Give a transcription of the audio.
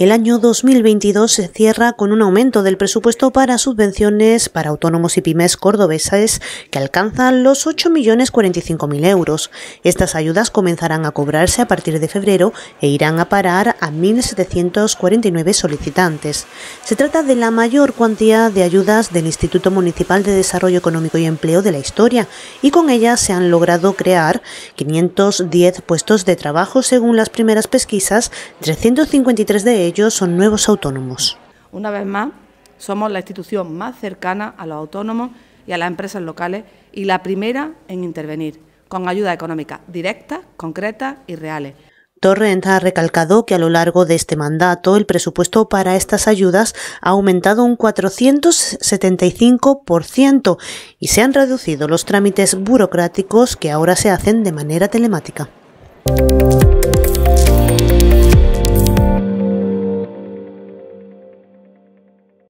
El año 2022 se cierra con un aumento del presupuesto para subvenciones para autónomos y pymes cordobeses que alcanzan los 8.045.000 euros. Estas ayudas comenzarán a cobrarse a partir de febrero e irán a parar a 1.749 solicitantes. Se trata de la mayor cuantía de ayudas del Instituto Municipal de Desarrollo Económico y Empleo de la historia y con ellas se han logrado crear 510 puestos de trabajo según las primeras pesquisas, 353 de ellos ellos son nuevos autónomos. Una vez más, somos la institución más cercana a los autónomos y a las empresas locales y la primera en intervenir, con ayuda económica directa, concreta y reales. Torrent ha recalcado que a lo largo de este mandato el presupuesto para estas ayudas ha aumentado un 475% y se han reducido los trámites burocráticos que ahora se hacen de manera telemática.